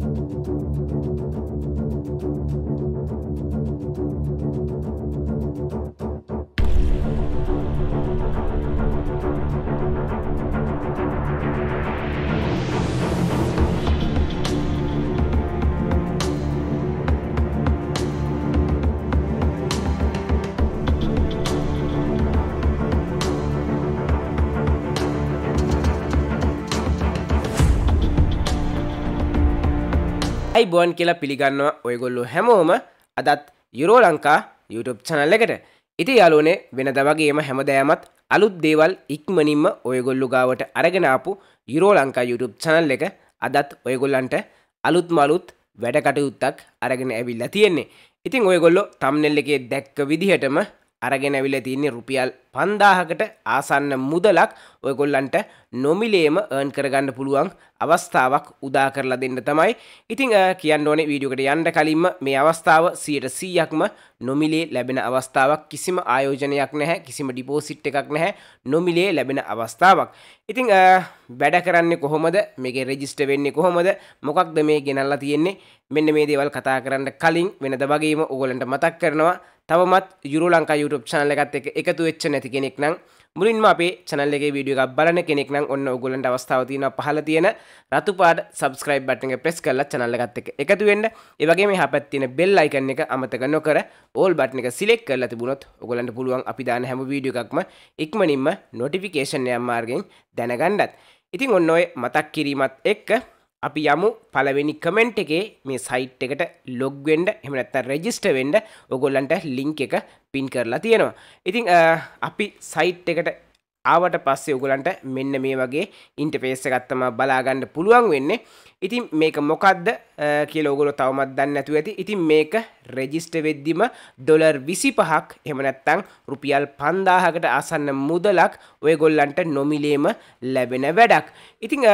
thank you අයිබෝන් කියලා පිළිගන්නවා ඔයගොල්ලු හැමෝම අදත් යුරෝ ලංකා YouTube චනල් එකට ඉති යාලෝනේ වෙනද වගේම හැමදෑමත් අලුත් දේවල් ඉක්මනින්ම ඔයගොල්ලු ගාවට අරගෙනාපු යුරෝ ලංකා YouTube චනල් එක අදත් ඔයගොල්ලන්ට අලුත් මලුත් වැඩකටයුත්තක් අරගෙන ඇවිල්ලා තියෙන්නේ ඉතින් ඔයගොල්ලො තම්නෙල්ල එකේ දැක්ක විදිහටම අරගෙන ඇවිල්ලා තියන්නේ රුපියල් පන්දාහකට ආසන්න මුදලක් ඔයගොල්ලන්ට නොමිලේම ඒන් කරගන්න පුළුවන් අවස්ථාවක් උදා කරලා දෙන්න තමයි ඉතිං කියන්න ඕනේ වීඩියෝකට යන්න කලින්ම මේ අවස්ථාව සියට සීයක්ම නොමිලේ ලැබෙන අවස්ථාවක් කිසිම ආයෝජනයක් නැහැ කිසිම ඩිපෝසිට් එකක් නැහැ නොමිලේ ලැබෙන අවස්ථාවක් ඉතිං වැඩ කරන්නේ කොහොමද මේක රෙජිස්ට වෙන්නේ කොහොමද මොකක්ද මේ ගෙනල්ලා තියෙන්නේ මෙන්න මේ දේවල් කතා කරන්න කලින් වෙනද වගේම ඔගොලන්ට මතක් කරනවා තවමත් යුරුලංකා YouTube චානල එකත් එක එකතු වෙච්ච නැති නැති කෙනෙක් නම් මුලින්ම අපේ චනල්ලගේ වීඩියෝ එකක් බලන කෙනෙක් නම් ඔන්න ඔයගොල්ලන්ට අවස්ථාව තියෙනවා පහළ තියෙන රතු පාට subscribe button එක press කරලා channel එකත් එක්ක එකතු වෙන්න. ඒ වගේම එහා පැත්තේ තියෙන bell icon එක අමතක නොකර all button එක select කරලා තිබුණොත් ඔයගොල්ලන්ට පුළුවන් අපි දාන හැම වීඩියෝ එකක්ම ඉක්මනින්ම notification එකක් මාර්ගයෙන් දැනගන්නත්. ඉතින් ඔන්න ඔය මතක් කිරීමත් එක්ක අපි යමු පලවෙනි කමෙන්ට් එකේ මේ සයිට් එකට ලොග්වෙන්ඩ එමනත්ත රෙජිස්ට වෙන්ඩ ඔගොල්ලන්ට ලිංක් එක පින් කරලා තියෙනවා ඉතිං අපි සයිට් එකට ආවට පස්සේ උගලන්ට මෙන්න මේ වගේ ඉන්ටපේස ගත්තම බලාගන්න පුළුවන් වෙන්නේ ඉතින් මේක මොකක්ද කියල ඔගුලො තවමත් දන්න ඇතු ඇති ඉතින් මේක රෙජිස්ට වෙද්දිම ඩොලර් විසි පහක් එමනැත්තං රුපියල් පන්දාහකට අසන්න මුදලක් ඔය ගොල්ලන්ට නොමිලේම ලැබෙන වැඩක් ඉතිං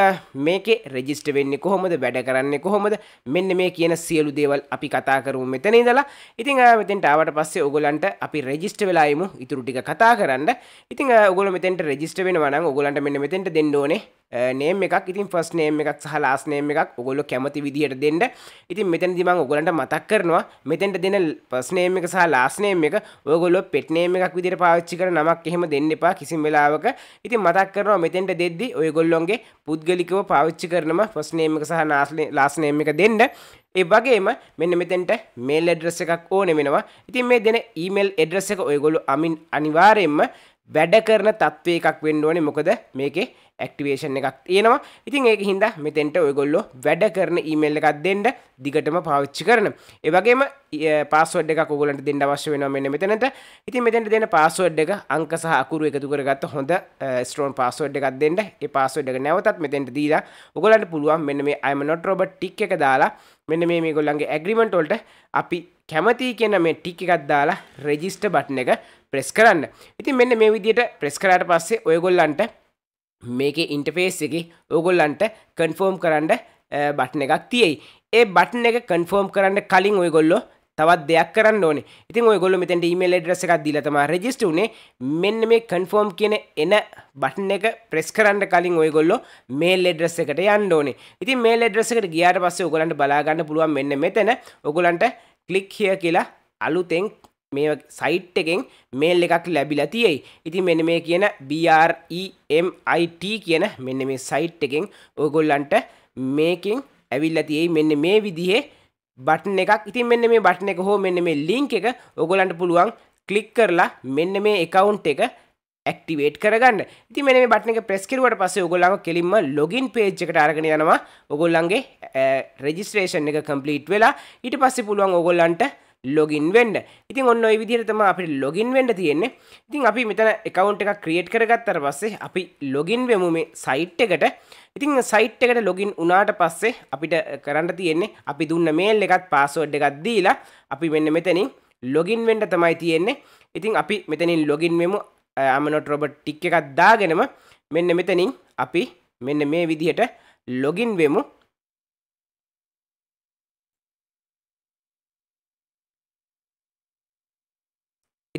මේක රෙජිස්ට වෙන්නේ කොහොමද වැඩ කරන්නේ කොහොමද මෙන්න මේ කියන සියලු දේවල් අපි කතා කරුම් මෙතන දලා ඉතිං මෙතෙන්ට ආවට පස්සේ ඔගොලන්ට අපි රෙජිස්ට වෙලායිමු ඉතුරු ටික කතා කරන්න ඉතිං ඔගොල මෙතෙන් මෙතෙන්ට රෙජිස්ට වෙනවන ඔගලන්ට මෙන්න මෙතෙන්ට දෙන්න ඕනේ නේම් එකක් ඉතින් ෆස් නේම් එකක් සහ ලාස් නේම් එකක් ඔගොල්ලො කැමති විදිහට දෙන්න ඉතින් මෙතැන දිමං ඔගලන්ට මතක් කරනවා මෙතැන්ට දෙන පස් නේම් එක සහ ලාස් නේම් එක ඔගොල්ලො පෙට් නේම් එකක් විදිර පාච්චි කර නමක් එහෙම දෙන්න එපා කිසිම වෙලාවක ඉතින් මතක් කරනවා මෙතෙන්ට දෙද්දි ඔයගොල්ලොන්ගේ පුද්ගලිකව පාවිච්චි කරනම ෆස් නේම් එක සහ ලාස් නේම් එක දෙන්න ඒ වගේම මෙන්න මෙතෙන්ට මේල් එඩ්‍රස් එකක් ඕන වෙනවා ඉතින් මේ දෙන ඊමේල් එඩ්‍රස් එක ඔයගොල්ලෝ අමින් අනිවාර්යෙන්ම වැඩ කරන තත්ත්ව එකක් වෙන්න ඕනේ මොකද මේකේ ඇක්ටිවේෂන් එකක් තියෙනවා ඉතින් ඒක හින්දා මෙතෙන්ට ඔයගොල්ලෝ වැඩ කරන ඊමේල් එකක් දෙන්න දිගටම පාවිච්චි කරන ඒ වගේම පාස්වර්ඩ් එකක් ඔයගොල්ලන්ට දෙන්න අවශ්‍ය වෙනවා මෙන්න මෙතනට ඉතින් මෙතෙන්ට දෙන පාස්වර්ඩ් එක අංක සහ අකුරු එකතු කරගත්ත හොඳ ස්ට්‍රෝන් පාස්වර්ඩ් එකක් දෙන්න ඒ පාස්වර්ඩ් එක නැවතත් මෙතෙන්ට දීලා ඔයගොල්ලන්ට පුළුවන් මෙන්න මේ I'm not robot ටික් එක දාලා මෙන්න මේ මේගොල්ලන්ගේ ඇග්‍රීමන්ට් වලට අපි කැමති කියන මේ ටික් එකක් දාලා රෙජිස්ටර් බටන් එක ප්‍රෙස් කරන්න ඉතින් මෙන්න මේ විදියට ප්‍රෙස් කරාට පස්සේ ඔයගොල්ලන්ට මේක ඉන්ටපේස් එක ඔගොල්ලන්ට කන්ෆෝර්ම් කරන්න බට්න එකක් තියෙයි ඒ බට්න එක කන්ෆෝර්ම් කරන්න කලින් ඔයගොල්ලො තවත් දෙයක් කරන්න ඕනේ ඉතින් ඔයගොල්ල මෙතැට ඊමේල් ඇඩ්‍රස් එකක් දීලා තමයි රෙජිස්ටර් උනේ මෙන්න මේ කන්ෆර්ම් කියන එන බටන් එක ප්‍රෙස් කරන්න කලින් ඔයගොල්ලෝ මේල් ඇඩ්‍රස් එකට යන්න ඕනේ ඉතින් මේල් ඇඩ්‍රස් එකට ගියාට පස්සේ ඔයගොල්ලන්ට බලා ගන්න පුළුවන් මෙන්න මෙතන ඔයගොල්ලන්ට ක්ලික් හියර් කියලා අලුතෙන් මේ සයිට් එකෙන් මේල් එකක් ලැබිලා තියෙයි ඉති මෙන මේ කියන BREMIT කියන මෙන්න මේ සයිට් එකෙන් ඔයගොල්ලන්ට මේකින් ඇවිල්ලා තියෙයි මෙන්න මේ විදිහේ බටන එකක් ඉතින් මෙන්න මේ බටන එක හෝ මෙන්න මේ ලිංක් එක ඔගොලන්ට පුළුවන් කලික් කරලා මෙන්න මේ එකවුන්් එක ඇක්ටිවේට් කරගන්න ඉති මෙ බටන එක ප්‍රස්කිරුවට පස ඔගොල්ලම කෙලින්ම ලොගින් පේජ්කට අරගෙන යනවා ඔගොල්ලන්ගේ රෙජිස්ට්‍රේෂන් එක කම්පලීට් වෙලා ඊට පස්සේ පුළුවන් ඔගොල්ලන්ට ලොගින් වෙන්ඩ ඉතින් ඔන්න විදිරතම අපි ලොගින් වෙන්ඩ තියෙන්නේ ඉතින් අපි මෙතන එකවුන්් එක ක්‍රියට් කරගත්තර පස්සේ අපි ලොගින් වෙමු මේ සයිට් එකට ඉතින් සයිට් එකට ලොගින් උනාට පස්සේ අපිට කරන්න තියෙන්නේ අපි දුන්න මේල් එකත් පාසෝඩ් එකත් දීලා අපි මෙන්න මෙතනින් ලොගින් වෙන්ඩ තමයි තියෙන්නේ ඉතින් අපි මෙතනින් ලොගින් වෙමු අමනොට රොබට් ටික් එකක් දාගෙනම මෙන්න මෙතනින් අපි මෙන්න මේ විදිහට ලොගින් වෙමු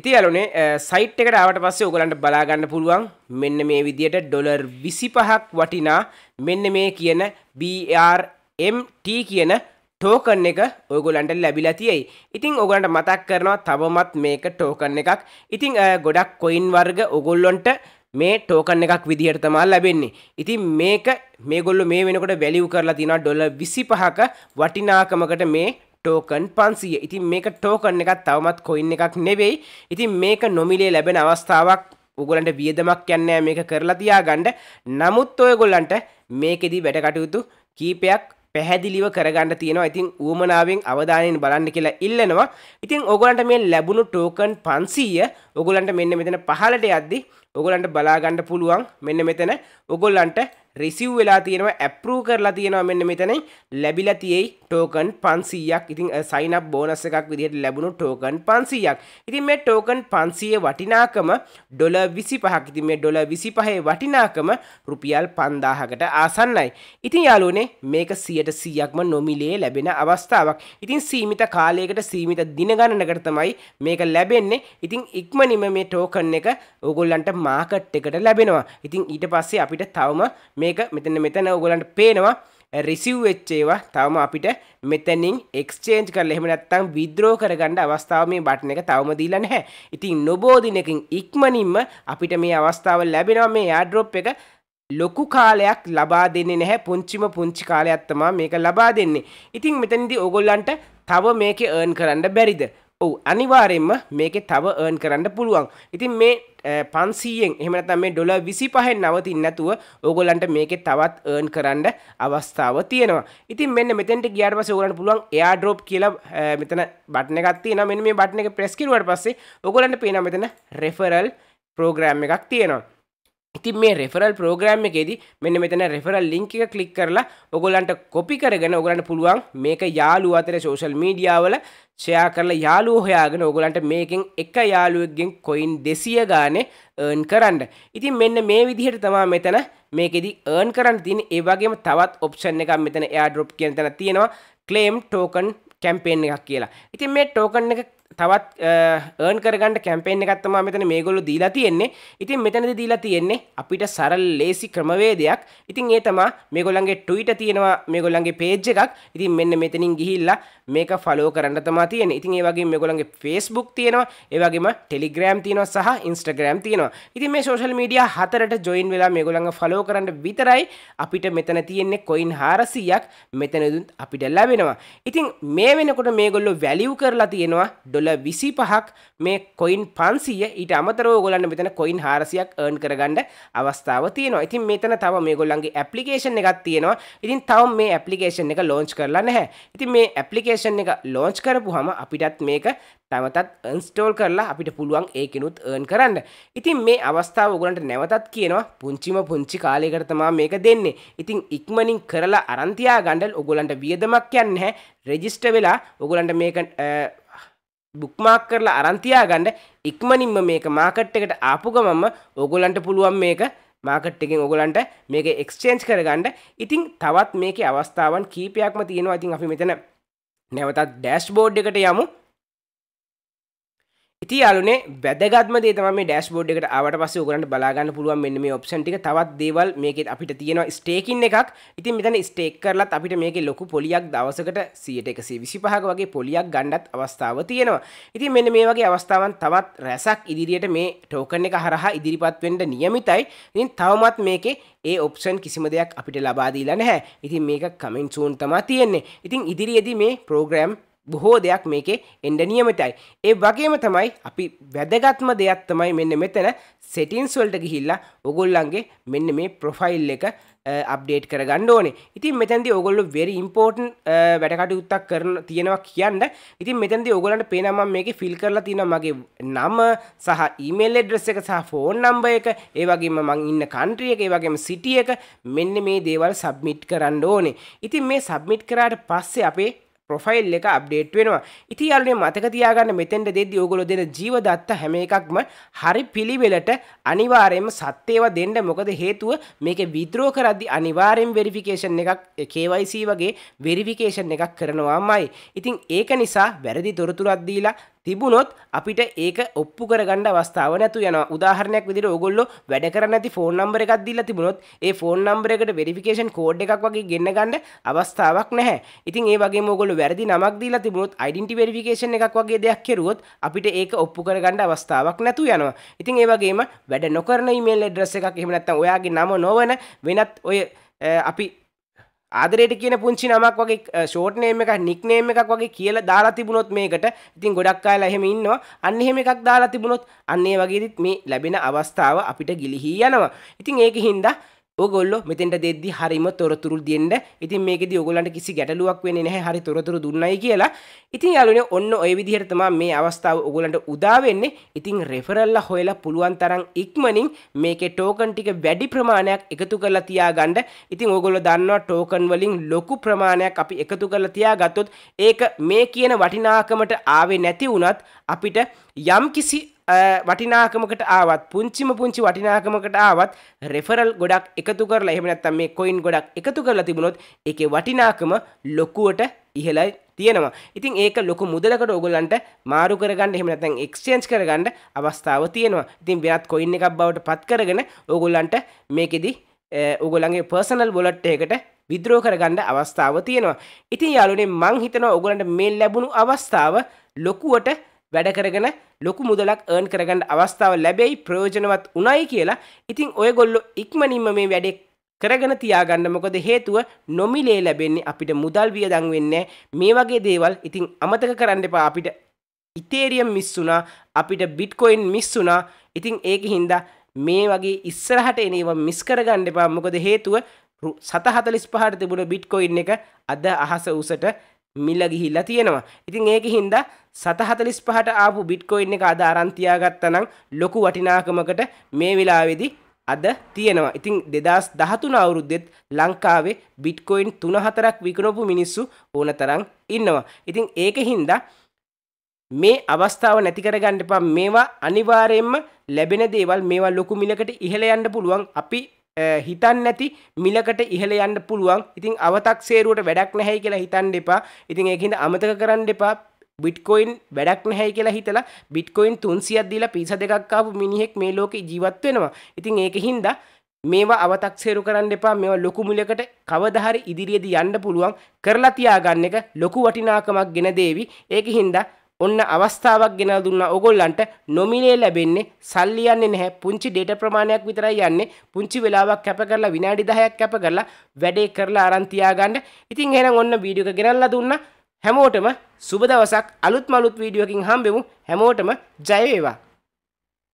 ඉති අලුනේ සයිට් එකට ආවට පස්සේ ඔයගලන්ට බලා ගන්න පුළුවන් මෙන්න මේ විදියට ඩොලර් 25ක් වටිනා මෙන්න මේ කියන BRMT කියන ටෝකන් එක ඔයගොලන්ට ලැබිලා තියෙයි. ඉතින් ඔයගලන්ට මතක් කරනවා තවමත් මේක ටෝකන් එකක්. ඉතින් ගොඩක් කොයින් වර්ග ඔයගොල්ලන්ට මේ ටෝකන් එකක් විදිහට තමා ලැබෙන්නේ. ඉතින් මේක මේගොල්ලෝ මේ වෙනකොට වැලියු කරලා තිනවා ඩොලර් 25ක වටිනාකමකට මේ ටෝකන් පන්සිය ඉතින් මේක ටෝකන් එකත් තවමත් කොයින් එකක් නෙවෙයි ඉතින් මේක නොමිලේ ලැබෙන අවස්ථාවක් උගලන්ට වියදමක් යන්නෑ මේක කරලා තියාගණ්ඩ නමුත් ඔයගොල්ලන්ට මේකෙදී වැඩකටයුතු කීපයක් පැහැදිලිව කරගන්න තියෙනවා ඉතින් ඌමනාවෙන් අවධානයෙන් බලන්න කියලා ඉල්ලනවා ඉතින් ඔගොලන්ට මේ ලැබුණු ටෝකන් පන්සීය ඔගොලන්ට මෙන්න මෙතන පහලට යද්දි ඔගොලන්ට බලාගන්න පුළුවන් මෙන්න මෙතන ඔගොල්ලන්ට රිසිව් වෙලා තියෙනවා ඇප්රූ කරලා තියෙනවා මෙන්න මෙතනයි ලැබිලා තියෙයි ටෝකන් 500ක්. ඉතින් සයින් අප් බෝනස් එකක් විදිහට ලැබුණු ටෝකන් 500ක්. ඉතින් මේ ටෝකන් 500 වටිනාකම ඩොලර් 25ක්. ඉතින් මේ ඩොලර් 25 වටිනාකම රුපියල් 5000කට ආසන්නයි. ඉතින් යාළුවනේ මේක 100%ක්ම නොමිලේ ලැබෙන අවස්ථාවක්. ඉතින් සීමිත කාලයකට සීමිත දින ගණනකට තමයි මේක ලැබෙන්නේ. ඉතින් ඉක්මනින් ඉක්මනිම මේ ටෝකන් එක ඔගොල්ලන්ට මාකට් එකට ලැබෙනවා ඉතින් ඊට පස්සේ අපිට තවම මේක මෙතන මෙතන ඔගොලන්ට පේනවා රිසිව් වෙච්චේවා තවම අපිට මෙතැනින් එක්ස්චේන්ජ් කරල එහෙමනත්තම් විද්‍රෝ කරගන්න අවස්ථාව මේ බටන එක තවම දීලා නැහැ ඉතින් නොබෝධිනකින් ඉක්මනින්ම අපිට මේ අවස්ථාව ලැබෙනවා මේ යාඩ්‍රොප් එක ලොකු කාලයක් ලබා දෙන්නේ නැහැ පුංචිම පුංචි කාලයක්ත්තමා මේක ලබා දෙන්නේ ඉතින් මෙතැනිදි ඔගොල්ලන්ට තව මේක ඒර්න් කරන්න බැරිද ඔව අනිවාරෙන්ම මේක තව ඒන් කරන්න පුළුවන් ඉතින් මේ පන්සීයෙන් එහමනතම මේ ඩොල විසි පහෙන් නවතින් නැතුව ඕගොලන්ට මේක තවත් ඒන් කරන්න අවස්ථාව තියෙනවා ඉතින් මෙන්න මෙතැට ගියාට පස ගලන්න පුළුවන් එයා ඩ්‍රෝප් කියල මෙතන බට්නගත්ති නම මේ බට්න එක ප්‍රෙස්කිරුවට පස්සේ ඕගොලන්ට පේන මෙතන රෙෆරල් ප්‍රෝග්‍රෑම් එකක් තියෙනවා ඉතින් මේ රෙෆරල් ප්‍රෝග්‍රෑම් එකේදී මෙන්න මෙතන රෙෆරල් ලින්ක් එක ක්ලික් කරලා ඔයගොල්ලන්ට කොපි කරගෙන ඔයගොල්ලන්ට පුළුවන් මේක යාළුවෝ අතර සෝෂල් මීඩියා වල ෂෙයා කරලා යාළුවෝ හොයාගෙන ඔයගොල්ලන්ට මේකෙන් එක යාළුවෙක්ගෙන් කොයින් 200 ගානේ earn කරන්න. ඉතින් මෙන්න මේ විදිහට තමයි මෙතන මේකෙදි earn කරන්න තියෙන්නේ. ඒ වගේම තවත් option එකක් මෙතන airdrop කියන තැන තියෙනවා claim token කැම්පේෙන් එකක් කියලා ඉතින් මේ ටෝකන් එක තවත් ඒන් කරගට කැම්පේෙන් එකත්තම මෙතන මේ ගොලු දීලා තියෙන්නේ ඉතින් මෙතනද දීලා තියෙන්නේ අපිට සරල් ලේසි ක්‍රමවේදයක් ඉතින් ඒ තමා මේගොල්ලන්ගේ ටුයිට තියෙනවා මේගොල්ලන්ගේ පේජ් එකක් ඉතින් මෙන්න මෙතනින් ගිහිල්ලා මේක ෆලෝ කරන්න තමා තියෙන ඉතින් ඒ වගේ මේගොල්ලන්ගේ ෆේස්බුක් තියෙනවා ඒ වගේම ටෙලිග්‍රෑම් තියෙනවා සහ ඉන්ස්ටග්‍රෑම් තියෙනවා ඉතින් මේ සෝෂල් මීඩියා හතරට ජොයින් වෙලා මේගොල්ලන්ව ෆලෝ කරන්න විතරයි අපිට මෙතන තියෙන්නේ කොයින් 400ක් මෙතනදුත් අපිට ලැබෙනවා ඉතින් මේ වෙනකොට මේගොල්ලෝ වැලියු කරලා තියෙනවා ඩොල විසි පහක් මේ කොයින් පන්සිය ඊට අමතරව ගොලන්න මෙතන කොයින් හාරසියක් ඒන් කරගන්න අවස්ථාව තියෙනවා ඉතින් මෙතන තව මේ ගොල්ලන්ගේ ඇපලිකේෂන් එකක් තියෙනවා ඉතින් තව මේ ඇපලිකේෂන් එක ලෝංච් කරලා නැහැ ඉතින් මේ ඇපලිකේෂන් එක ලෝංච් කරපු හම අපිටත් මේක තවතත් අන්ස්ටෝල් කරලා අපිට පුළුවන් ඒකෙනුත් ඒන් කරන්න ඉතින් මේ අවස්ථාව ගලන්ට නැවතත් කියනවා පුංචිම පුංචි කාලයකරතමා මේක දෙන්නේ ඉතින් ඉක්මනින් කරලා අරන්තියා ගණඩල් ඔගොලන්ට වියදමක් යන්න හැ රෙජිස්ට වෙලා ඔගොලන්ට මේක බුක්මාක් කරලා අරන්තියාගන්න ඉක්මනින්ම මේක මාකට් එකට ආපු ගමම ඔගොලන්ට පුළුවන් මේක මාකට් එකෙන් ඔගොලන්ට මේක එක්ස්චේන්ච් කරගන්න ඉතිං තවත් මේක අවස්ථාවන් කීපයක්ම තියෙනවා ඉතින් අපි මෙතන නැවතත් ඩෑස්් බෝඩ් එකට යමු ඉති අලුනේ වැදගත්ම දේ තමයි මේ ඩෑෂ්බෝඩ් එකට ආවට පස්සේ ඔයගලන්ට බලා ගන්න පුළුවන් මෙන්න මේ ඔප්ෂන් ටික තවත් දේවල් මේකෙත් අපිට තියෙනවා ස්ටේකින් එකක්. ඉතින් මෙතන ස්ටේක් කරලත් අපිට මේකේ ලොකු පොලියක් දවසකට 125ක වගේ පොලියක් ගන්නත් අවස්ථාව තියෙනවා. ඉතින් මෙන්න මේ වගේ අවස්ථාවන් තවත් රැසක් ඉදිරියට මේ ටෝකන් එක හරහා ඉදිරිපත් වෙන්න නියමිතයි. ඉතින් තවමත් මේකේ ඒ ඔප්ෂන් කිසිම දෙයක් අපිට ලබා දීලා නැහැ. ඉතින් මේක කමෙන්ට් සූන් තමයි තියෙන්නේ. ඉතින් ඉදිරියේදී මේ ප්‍රෝග්‍රෑම් බොහෝ දෙයක් මේකේ එන්ඩ නියමටයි. ඒ වගේම තමයි අපි වැදගත්ම දෙයක් තමයි මෙන්න මෙතන සෙටින්ස්වල්ට ගිහිල්ලා ඔගොල්ලන්ගේ මෙන්න මේ ප්‍රොෆයිල් එක අප්ඩේට් කර ගන්න ඕනේ ඉතින් මෙතැදි ඔගොල්ලු වෙරි ඉම්පෝර්ටන් වැඩකට උත්තක් කරන තියෙනවා කියන්න ඉතින් මෙතැදි ඔගලන්ට පේනම මේක ෆිල් කරලා තියෙන මගේ නම සහ ඊමේල් එඩ්‍රස් එක සහ ෆෝන් නම්බ එක ඒ වගේම මං ඉන්න කන්ට්‍රිය එක ඒ වගේම සිටිය එක මෙන්න මේ දේවල් සබ්මිට් කරන්න ඕනේ ඉතින් මේ සබ්මිට් කරාට පස්සේ අපේ ප්‍රොෆයිල් එක අප්ඩේට් වෙනවා ඉති අලුනේ මතක තියාගන්න මෙතෙන්ට දෙද්දි ඕගොල්ලෝ දෙන ජීවදත්ත හැම එකක්ම හරි පිළිවෙලට අනිවාර්යයෙන්ම සත්‍යව දෙන්න මොකද හේතුව මේක විද්‍රෝ කරද්දි අනිවාර්යෙන් වෙරිෆිකේෂන් එකක් KYC වගේ වෙරිෆිකේෂන් එකක් කරනවාමයි ඉතින් ඒක නිසා වැරදි තොරතුරක් දීලා තිබුණොත් අපිට ඒක ඔප්පු කරගන්න අවස්ථාව නැතු යන උදාහරණයක් විදිර ඔගොල්ලො වැඩ කරන්න ඇති ෆෝන් නම්බර එකක් දිල්ලා තිබුණොත් ඒ ෆෝන් නම්බර එකට වෙරිෆිකේෂන් කෝඩ් එකක් වගේ ගෙන්න ගන්න අවස්ථාවක් නැහැ ඉතින් ඒ වගේ මොගොල්ලො වැරදි නමක් දීලා තිබුණොත් අයිඩෙන්ටි වෙරිෆිකේෂන් එකක් වගේ දෙයක් කෙරුවොත් අපිට ඒක ඔප්පු කරගන්න අවස්ථාවක් නැතු යනවා ඉතින් ඒ වගේම වැඩ නොකරන ඊමේල් ඇඩ්‍රස් එකක් එහෙම නැත්නම් ඔයාගේ නම නොවන වෙනත් ඔය අපි ආදරයට කියන පුංචි නමක් වගේ ෂෝට් නේම් එකක් නික් නේම් එකක් වගේ කියලා දාලා තිබුණොත් මේකට ඉතින් ගොඩක් අයලා එහෙම ඉන්නවා අන්න එහෙම එකක් දාලා තිබුණොත් අන්න ඒ වගේදිත් මේ ලැබෙන අවස්ථාව අපිට ගිලිහී යනවා ඉතින් ඒක හින්දා ඔගොල්ල මෙතෙන්ට දෙද්දි හරිම තොරතුරු දෙන්න ඉතින් මේකෙදි ඔයගොල්ලන්ට කිසි ගැටලුවක් වෙන්නේ නැහැ හරි තොරතුරු දුන්නයි කියලා. ඉතින් යාළුවනේ ඔන්න ඔය විදිහට තමයි මේ අවස්ථාව ඔයගොල්ලන්ට උදා වෙන්නේ. ඉතින් රෙෆරල්ලා හොයලා පුළුවන් තරම් ඉක්මනින් මේකේ ටෝකන් ටික වැඩි ප්‍රමාණයක් එකතු කරලා තියාගන්න. ඉතින් ඔයගොල්ලෝ දන්නවා ටෝකන් වලින් ලොකු ප්‍රමාණයක් අපි එකතු කරලා තියාගත්තොත් ඒක මේ කියන වටිනාකමට ආවේ නැති වුණත් අපිට යම්කිසි වටිනාකමකට ආවත් පුංචිම පුංචි වටිනාකමකට ආවත් රෙෆරල් ගොඩක් එකතු කරලා එහෙම නැත්නම් මේ කොයින් ගොඩක් එකතු කරලා තිබුණොත් ඒකේ වටිනාකම ලොකුවට ඉහළයි තියෙනවා. ඉතින් ඒක ලොකු මුදලකට ඔයගොල්ලන්ට මාරු කරගන්න එහෙම නැත්නම් එක්ස්චේන්ජ් කරගන්න අවස්ථාව තියෙනවා. ඉතින් වෙනත් කොයින් එකක් බවට පත් කරගෙන ඔයගොල්ලන්ට මේකෙදි ඔයගොල්ලන්ගේ පර්සනල් වොලට් එකකට විද්‍රෝ කරගන්න අවස්ථාව තියෙනවා. ඉතින් යාළුවනේ මං හිතනවා ඔයගොල්ලන්ට මේ ලැබුණු අවස්ථාව ලොකුවට වැඩ කරගෙන ලොකු මුදලක් ඒන් කරගන්න අවස්ථාව ලැබෙයි ප්‍රයෝජනවත් උනයි කියලා ඉතින් ඔය ගොල්ලො ඉක්මනින්ම මේ වැඩෙක් කරගෙන තියාගන්න මොකද හේතුව නොමිලේ ලැබෙන්නේ අපිට මුදල් වියදං වෙන්නේ මේ වගේ දේවල් ඉතින් අමතක කරන්න එපා අපිට ඉතේරියම් මිස් වුණා අපිට බිට්කොයින් මිස් වුණා ඉතින් ඒක හින්දා මේ වගේ ඉස්සරහට එන ඒවා මිස් කරගන්න එපා මොකද හේතුව 745 තිබුණ බිට්කොයින් එක අද අහස උසට මිල්ල ගිහිල්ලා තියෙනවා. ඉතින් ඒක හින්දා 745ට ආපු බිට්කොයින් එක අද අරන් තියාගත්තනම් ලොකු වටිනාකමකට මේ වෙලාවේදී අද තියෙනවා. ඉතින් 2013 අවුරුද්දෙත් ලංකාවේ බිට්කොයින් 3-4ක් විකුණපු මිනිස්සු ඕනතරම් ඉන්නවා. ඉතින් ඒක හින්දා මේ අවස්ථාව නැති කරගන්න එපා. මේවා අනිවාර්යයෙන්ම ලැබෙන දේවල් මේවා ලොකු මිලකට ඉහළ යන්න පුළුවන්. අපි හිතන් නැති මිලකට ඉහළ යන්න පුළුවන් ඉතින් අවතක් සේරුවට වැඩක් නැහැයි කියලා හිතන් දෙපා ඉතින් ඒහිද අමතක කරන්න දෙපා බිට්කොයින් වැඩක් නැහැයි කියලා හිතලා බිට්කොයින් තුන්සියක් දීලා පිස දෙකක්කාපු මිනිහෙක් මේ ලෝක ජීවත් වෙනවා ඉතින් ඒක හින්දා මේවා අවතක්සේරු කරන්න එපා මෙවා ලොකු මිලකට කවදහරි ඉදිරියේදී යන්න පුළුවන් කරලා තියාගන්න එක ලොකු වටිනාකමක් ගෙන දේවි ඒක හින්දා ඔන්න අවස්ථාවක් ගෙනල් දුන්නා ඕගොල්ලන්ට නොමිලේ ලැබෙන්නේ සල්ලි යන්නේ නැහැ පුංචි ඩේටා ප්‍රමාණයක් විතරයි යන්නේ පුංචි වෙලාවක් කැප කරලා විනාඩි 10ක් කැප කරලා වැඩේ කරලා අරන් තියාගන්න ඉතින් එහෙනම් ඔන්න වීඩියෝ එක ගෙනල්ලා දුන්නා හැමෝටම සුබ දවසක් අලුත් මලුත් වීඩියෝ එකකින් හම්බෙමු හැමෝටම ජය වේවා